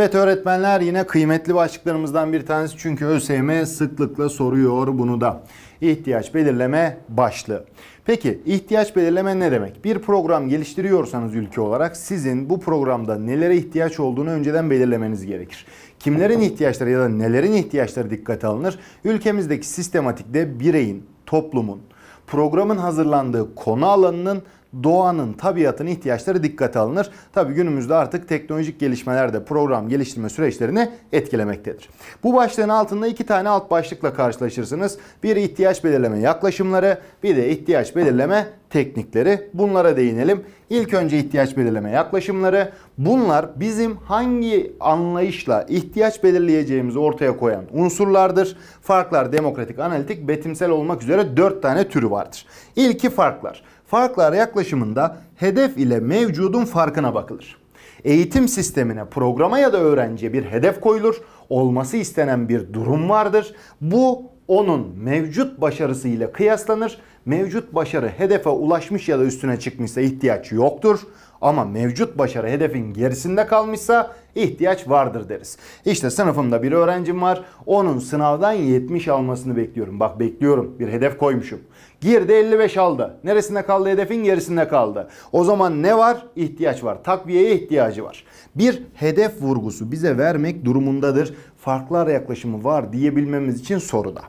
Evet öğretmenler yine kıymetli başlıklarımızdan bir tanesi çünkü ÖSYM sıklıkla soruyor bunu da. İhtiyaç belirleme başlığı. Peki ihtiyaç belirleme ne demek? Bir program geliştiriyorsanız ülke olarak sizin bu programda nelere ihtiyaç olduğunu önceden belirlemeniz gerekir. Kimlerin ihtiyaçları ya da nelerin ihtiyaçları dikkate alınır? Ülkemizdeki sistematikte bireyin, toplumun, programın hazırlandığı konu alanının doğanın, tabiatın ihtiyaçları dikkate alınır. Tabi günümüzde artık teknolojik gelişmeler de program geliştirme süreçlerini etkilemektedir. Bu başlığın altında iki tane alt başlıkla karşılaşırsınız. Bir ihtiyaç belirleme yaklaşımları, bir de ihtiyaç belirleme teknikleri bunlara değinelim. İlk önce ihtiyaç belirleme yaklaşımları. Bunlar bizim hangi anlayışla ihtiyaç belirleyeceğimizi ortaya koyan unsurlardır. Farklar demokratik, analitik, betimsel olmak üzere 4 tane türü vardır. İlki farklar. Farklar yaklaşımında hedef ile mevcudun farkına bakılır. Eğitim sistemine, programa ya da öğrenciye bir hedef koyulur. Olması istenen bir durum vardır. Bu onun mevcut başarısı ile kıyaslanır. Mevcut başarı hedefe ulaşmış ya da üstüne çıkmışsa ihtiyaç yoktur. Ama mevcut başarı hedefin gerisinde kalmışsa ihtiyaç vardır deriz. İşte sınıfımda bir öğrencim var. Onun sınavdan 70 almasını bekliyorum. Bak bekliyorum. Bir hedef koymuşum. Girdi 55 aldı. Neresinde kaldı hedefin? Gerisinde kaldı. O zaman ne var? İhtiyaç var. Takviyeye ihtiyacı var. Bir hedef vurgusu bize vermek durumundadır. Farklar yaklaşımı var diyebilmemiz için soruda.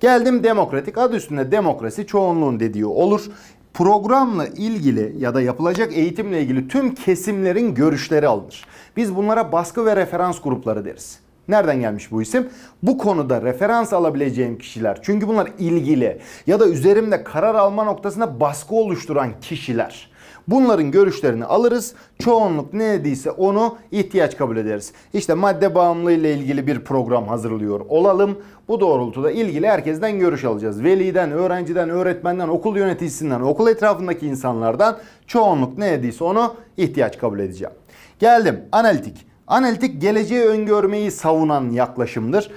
Geldim demokratik adı üstünde demokrasi çoğunluğun dediği olur. Programla ilgili ya da yapılacak eğitimle ilgili tüm kesimlerin görüşleri alınır. Biz bunlara baskı ve referans grupları deriz. Nereden gelmiş bu isim? Bu konuda referans alabileceğim kişiler. Çünkü bunlar ilgili ya da üzerimde karar alma noktasında baskı oluşturan kişiler. Bunların görüşlerini alırız. Çoğunluk ne dediyse onu ihtiyaç kabul ederiz. İşte madde bağımlılığı ile ilgili bir program hazırlıyor olalım. Bu doğrultuda ilgili herkesten görüş alacağız. Veliden, öğrenciden, öğretmenden, okul yöneticisinden, okul etrafındaki insanlardan çoğunluk ne dediyse onu ihtiyaç kabul edeceğim. Geldim analitik. Analitik geleceği öngörmeyi savunan yaklaşımdır.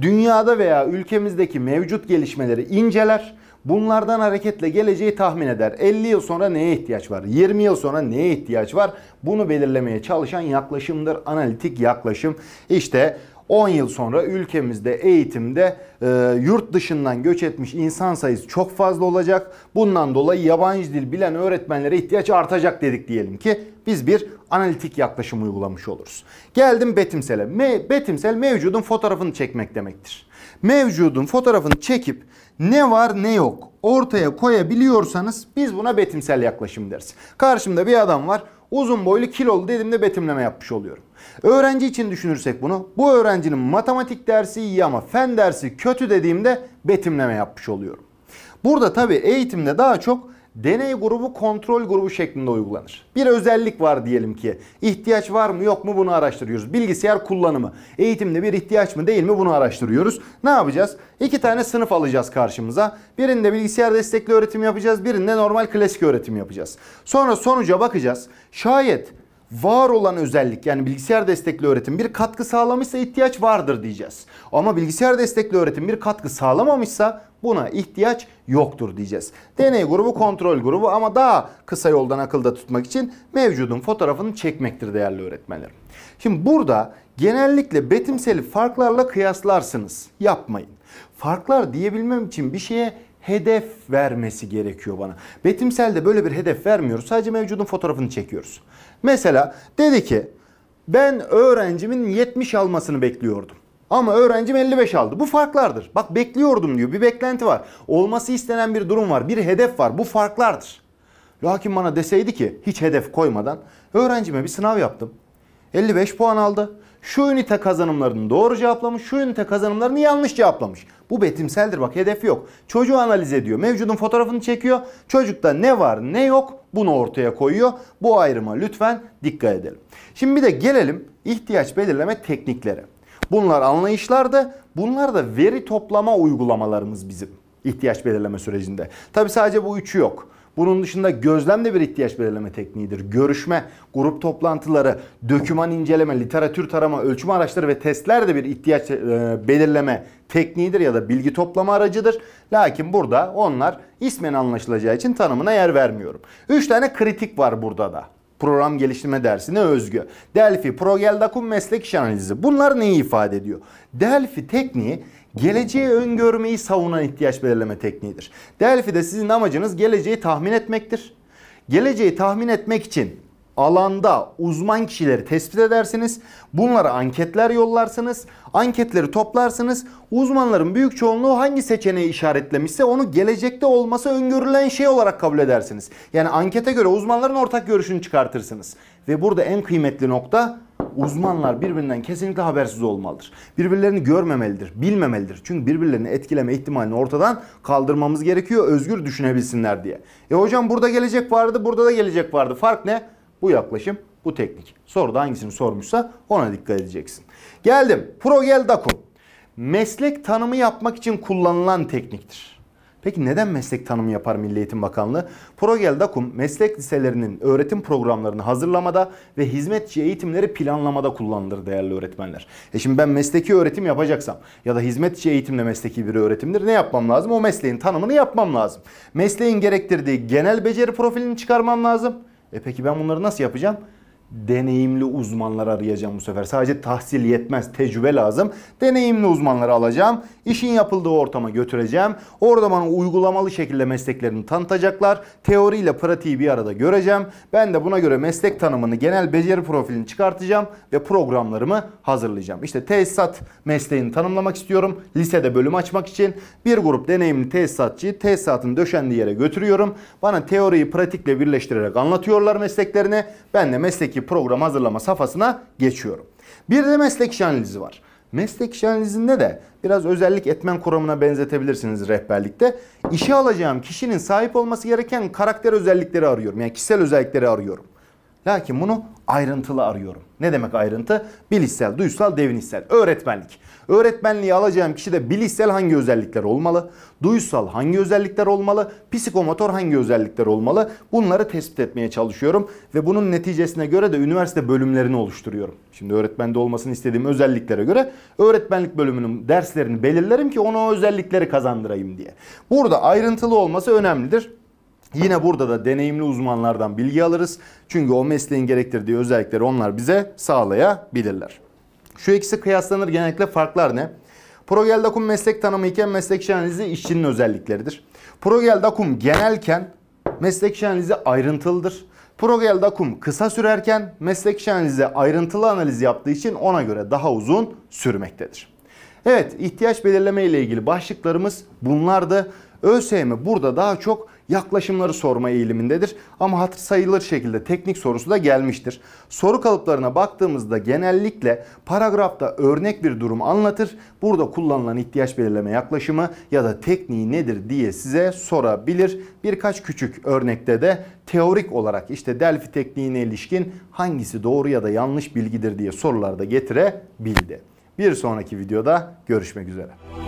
Dünyada veya ülkemizdeki mevcut gelişmeleri inceler Bunlardan hareketle geleceği tahmin eder. 50 yıl sonra neye ihtiyaç var? 20 yıl sonra neye ihtiyaç var? Bunu belirlemeye çalışan yaklaşımdır. Analitik yaklaşım. İşte 10 yıl sonra ülkemizde eğitimde e, yurt dışından göç etmiş insan sayısı çok fazla olacak. Bundan dolayı yabancı dil bilen öğretmenlere ihtiyaç artacak dedik diyelim ki biz bir analitik yaklaşım uygulamış oluruz. Geldim betimsele. Me, betimsel mevcudun fotoğrafını çekmek demektir. Mevcudun fotoğrafını çekip ne var ne yok ortaya koyabiliyorsanız biz buna betimsel yaklaşım deriz. Karşımda bir adam var uzun boylu kilolu dediğimde betimleme yapmış oluyorum. Öğrenci için düşünürsek bunu bu öğrencinin matematik dersi iyi ama fen dersi kötü dediğimde betimleme yapmış oluyorum. Burada tabi eğitimde daha çok deney grubu kontrol grubu şeklinde uygulanır. Bir özellik var diyelim ki ihtiyaç var mı yok mu bunu araştırıyoruz. Bilgisayar kullanımı eğitimde bir ihtiyaç mı değil mi bunu araştırıyoruz. Ne yapacağız? İki tane sınıf alacağız karşımıza. Birinde bilgisayar destekli öğretim yapacağız birinde normal klasik öğretim yapacağız. Sonra sonuca bakacağız. Şayet var olan özellik yani bilgisayar destekli öğretim bir katkı sağlamışsa ihtiyaç vardır diyeceğiz. Ama bilgisayar destekli öğretim bir katkı sağlamamışsa buna ihtiyaç yoktur diyeceğiz. Deney grubu kontrol grubu ama daha kısa yoldan akılda tutmak için mevcudun fotoğrafını çekmektir değerli öğretmenlerim. Şimdi burada genellikle betimseli farklarla kıyaslarsınız. Yapmayın. Farklar diyebilmem için bir şeye hedef vermesi gerekiyor bana. Betimsel de böyle bir hedef vermiyoruz. Sadece mevcudun fotoğrafını çekiyoruz. Mesela dedi ki ben öğrencimin 70 almasını bekliyordum. Ama öğrencim 55 aldı. Bu farklardır. Bak bekliyordum diyor. Bir beklenti var. Olması istenen bir durum var. Bir hedef var. Bu farklardır. Lakin bana deseydi ki hiç hedef koymadan öğrencime bir sınav yaptım. 55 puan aldı. Şu ünite kazanımlarını doğru cevaplamış, şu ünite kazanımlarını yanlış cevaplamış. Bu betimseldir bak hedef yok. Çocuğu analiz ediyor. Mevcudun fotoğrafını çekiyor. Çocukta ne var ne yok bunu ortaya koyuyor. Bu ayrıma lütfen dikkat edelim. Şimdi bir de gelelim ihtiyaç belirleme tekniklere. Bunlar anlayışlardı. Bunlar da veri toplama uygulamalarımız bizim ihtiyaç belirleme sürecinde. Tabi sadece bu üçü yok. Bunun dışında gözlem de bir ihtiyaç belirleme tekniğidir. Görüşme, grup toplantıları, döküman inceleme, literatür tarama, ölçme araçları ve testler de bir ihtiyaç e, belirleme tekniğidir ya da bilgi toplama aracıdır. Lakin burada onlar ismen anlaşılacağı için tanımına yer vermiyorum. Üç tane kritik var burada da program geliştirme dersine özgü. Delphi, Progel Dakum meslek iş analizi. Bunlar neyi ifade ediyor? Delphi tekniği geleceği öngörmeyi savunan ihtiyaç belirleme tekniğidir. Delphi'de sizin amacınız geleceği tahmin etmektir. Geleceği tahmin etmek için alanda uzman kişileri tespit edersiniz. Bunlara anketler yollarsınız. Anketleri toplarsınız. Uzmanların büyük çoğunluğu hangi seçeneği işaretlemişse onu gelecekte olması öngörülen şey olarak kabul edersiniz. Yani ankete göre uzmanların ortak görüşünü çıkartırsınız. Ve burada en kıymetli nokta uzmanlar birbirinden kesinlikle habersiz olmalıdır. Birbirlerini görmemelidir, bilmemelidir. Çünkü birbirlerini etkileme ihtimalini ortadan kaldırmamız gerekiyor özgür düşünebilsinler diye. E hocam burada gelecek vardı, burada da gelecek vardı. Fark ne? Bu yaklaşım, bu teknik. Soruda hangisini sormuşsa ona dikkat edeceksin. Geldim. Progel Dakum. Meslek tanımı yapmak için kullanılan tekniktir. Peki neden meslek tanımı yapar Milli Eğitim Bakanlığı? Progeldakum meslek liselerinin öğretim programlarını hazırlamada ve hizmetçi eğitimleri planlamada kullanılır değerli öğretmenler. E şimdi ben mesleki öğretim yapacaksam ya da hizmetçi eğitimle mesleki bir öğretimdir ne yapmam lazım? O mesleğin tanımını yapmam lazım. Mesleğin gerektirdiği genel beceri profilini çıkarmam lazım. E peki ben bunları nasıl yapacağım? deneyimli uzmanlar arayacağım bu sefer. Sadece tahsil yetmez, tecrübe lazım. Deneyimli uzmanları alacağım. İşin yapıldığı ortama götüreceğim. Orada bana uygulamalı şekilde mesleklerini tanıtacaklar. Teoriyle pratiği bir arada göreceğim. Ben de buna göre meslek tanımını, genel beceri profilini çıkartacağım ve programlarımı hazırlayacağım. İşte tesisat mesleğini tanımlamak istiyorum. Lisede bölüm açmak için bir grup deneyimli tesisatçıyı tesisatın döşendiği yere götürüyorum. Bana teoriyi pratikle birleştirerek anlatıyorlar mesleklerini. Ben de mesleki sonraki program hazırlama safhasına geçiyorum. Bir de meslekçi analizi var. Meslekçi analizinde de biraz özellik etmen kuramına benzetebilirsiniz rehberlikte. İşe alacağım kişinin sahip olması gereken karakter özellikleri arıyorum. Yani kişisel özellikleri arıyorum. Lakin bunu ayrıntılı arıyorum. Ne demek ayrıntı? Bilişsel, duysal, devinişsel. Öğretmenlik. Öğretmenliği alacağım kişi de bilişsel hangi özellikler olmalı? Duysal hangi özellikler olmalı? Psikomotor hangi özellikler olmalı? Bunları tespit etmeye çalışıyorum ve bunun neticesine göre de üniversite bölümlerini oluşturuyorum. Şimdi öğretmende olmasını istediğim özelliklere göre öğretmenlik bölümünün derslerini belirlerim ki ona o özellikleri kazandırayım diye. Burada ayrıntılı olması önemlidir. Yine burada da deneyimli uzmanlardan bilgi alırız. Çünkü o mesleğin gerektirdiği özellikleri onlar bize sağlayabilirler. Şu ikisi kıyaslanır genellikle farklar ne? Progel Dakum meslek tanımı iken meslekçi analizi işçinin özellikleridir. Progel Dakum genelken meslek analizi ayrıntılıdır. Progel Dakum kısa sürerken meslek analize ayrıntılı analiz yaptığı için ona göre daha uzun sürmektedir. Evet ihtiyaç belirleme ile ilgili başlıklarımız bunlardı. ÖSYM burada daha çok yaklaşımları sorma eğilimindedir. Ama hatır sayılır şekilde teknik sorusu da gelmiştir. Soru kalıplarına baktığımızda genellikle paragrafta örnek bir durum anlatır. Burada kullanılan ihtiyaç belirleme yaklaşımı ya da tekniği nedir diye size sorabilir. Birkaç küçük örnekte de teorik olarak işte Delphi tekniğine ilişkin hangisi doğru ya da yanlış bilgidir diye sorularda getirebildi. Bir sonraki videoda görüşmek üzere.